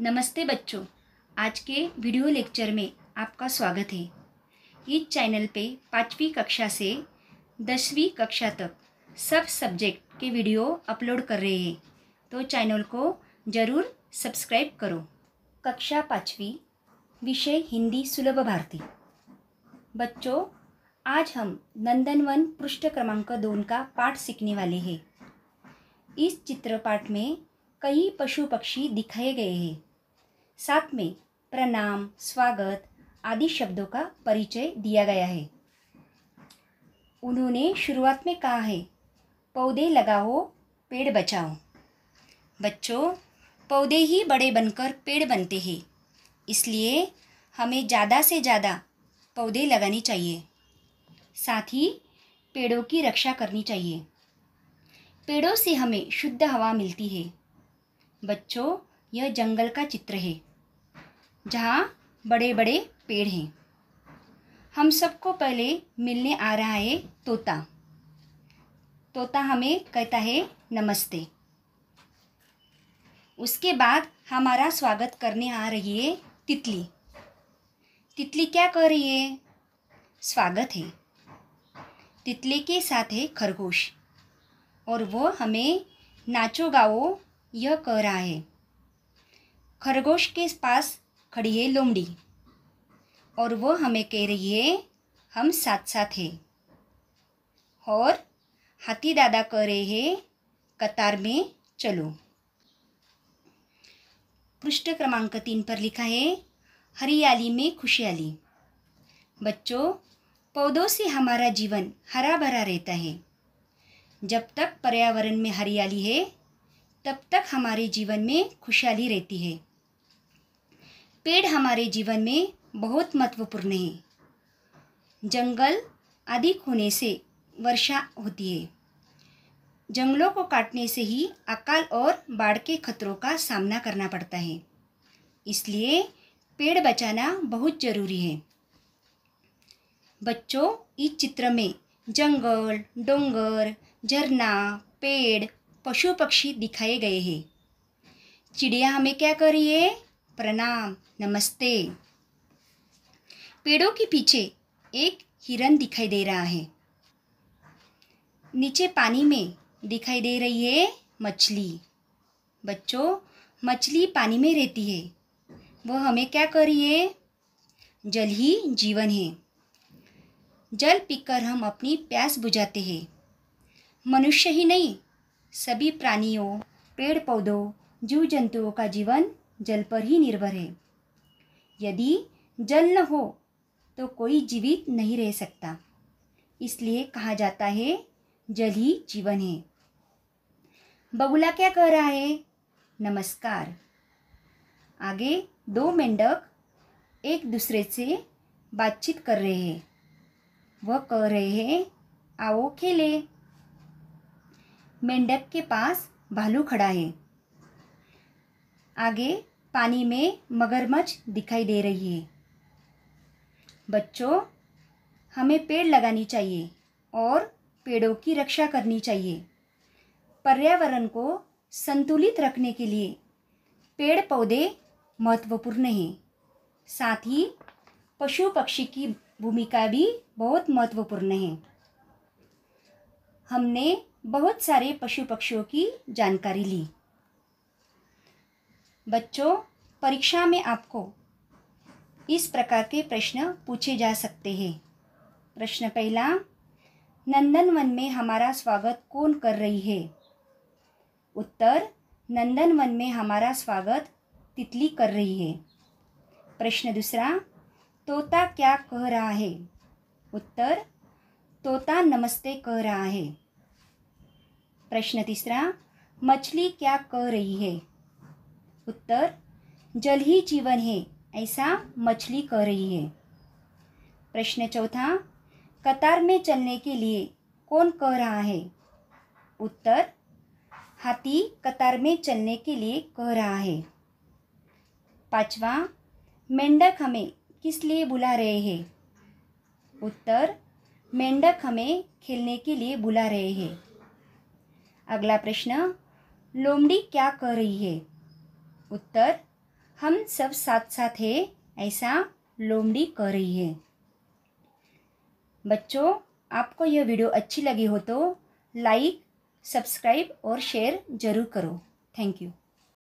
नमस्ते बच्चों आज के वीडियो लेक्चर में आपका स्वागत है इस चैनल पे पाँचवीं कक्षा से दसवीं कक्षा तक सब सब्जेक्ट के वीडियो अपलोड कर रहे हैं तो चैनल को ज़रूर सब्सक्राइब करो कक्षा पाँचवीं विषय हिंदी सुलभ भारती बच्चों आज हम नंदनवन पृष्ठ क्रमांक दोन का पाठ सीखने वाले हैं इस चित्रपाठ में कई पशु पक्षी दिखाए गए हैं साथ में प्रणाम स्वागत आदि शब्दों का परिचय दिया गया है उन्होंने शुरुआत में कहा है पौधे लगाओ पेड़ बचाओ बच्चों पौधे ही बड़े बनकर पेड़ बनते हैं इसलिए हमें ज़्यादा से ज़्यादा पौधे लगाने चाहिए साथ ही पेड़ों की रक्षा करनी चाहिए पेड़ों से हमें शुद्ध हवा मिलती है बच्चों यह जंगल का चित्र है जहाँ बड़े बड़े पेड़ हैं हम सबको पहले मिलने आ रहा है तोता तोता हमें कहता है नमस्ते उसके बाद हमारा स्वागत करने आ रही है तितली तितली क्या कर रही है स्वागत है तितली के साथ है खरगोश और वो हमें नाचो गाओ यह कह रहा है खरगोश के पास खड़ी है लोमड़ी और वह हमें कह रही है हम साथ साथ हैं और हाथी दादा कह रहे हैं कतार में चलो पृष्ठ क्रमांक तीन पर लिखा है हरियाली में खुशहाली बच्चों पौधों से हमारा जीवन हरा भरा रहता है जब तक पर्यावरण में हरियाली है हमारे जीवन में खुशहाली रहती है पेड़ हमारे जीवन में बहुत महत्वपूर्ण है जंगल अधिक होने से वर्षा होती है जंगलों को काटने से ही अकाल और बाढ़ के खतरों का सामना करना पड़ता है इसलिए पेड़ बचाना बहुत ज़रूरी है बच्चों इस चित्र में जंगल डोंगर झरना पेड़ पशु पक्षी दिखाए गए हैं चिड़िया हमें क्या कर रही है प्रणाम नमस्ते पेड़ों के पीछे एक हिरन दिखाई दे रहा है नीचे पानी में दिखाई दे रही है मछली बच्चों मछली पानी में रहती है वो हमें क्या कर रही है जल ही जीवन है जल पीकर हम अपनी प्यास बुझाते हैं मनुष्य ही नहीं सभी प्राणियों पेड़ पौधों जीव जंतुओं का जीवन जल पर ही निर्भर है यदि जल न हो तो कोई जीवित नहीं रह सकता इसलिए कहा जाता है जल ही जीवन है बगुला क्या कह रहा है नमस्कार आगे दो मेंढक एक दूसरे से बातचीत कर रहे हैं वह कह रहे हैं आओ खेलें मेंढक के पास भालू खड़ा है आगे पानी में मगरमच्छ दिखाई दे रही है बच्चों हमें पेड़ लगानी चाहिए और पेड़ों की रक्षा करनी चाहिए पर्यावरण को संतुलित रखने के लिए पेड़ पौधे महत्वपूर्ण हैं साथ ही पशु पक्षी की भूमिका भी बहुत महत्वपूर्ण है हमने बहुत सारे पशु पक्षियों की जानकारी ली बच्चों परीक्षा में आपको इस प्रकार के प्रश्न पूछे जा सकते हैं प्रश्न पहला नंदनवन में हमारा स्वागत कौन कर रही है उत्तर नंदनवन में हमारा स्वागत तितली कर रही है प्रश्न दूसरा तोता क्या कह रहा है उत्तर तोता नमस्ते कह रहा है प्रश्न तीसरा मछली क्या कह रही है उत्तर जल ही जीवन है ऐसा मछली कह रही है प्रश्न चौथा कतार में चलने के लिए कौन कह रहा है उत्तर हाथी कतार में चलने के लिए कह रहा है पांचवा मेंढक हमें किस लिए बुला रहे हैं उत्तर मेंढक हमें खेलने के लिए बुला रहे हैं अगला प्रश्न लोमड़ी क्या कर रही है उत्तर हम सब साथ साथ है ऐसा लोमड़ी कर रही है बच्चों आपको यह वीडियो अच्छी लगी हो तो लाइक सब्सक्राइब और शेयर ज़रूर करो थैंक यू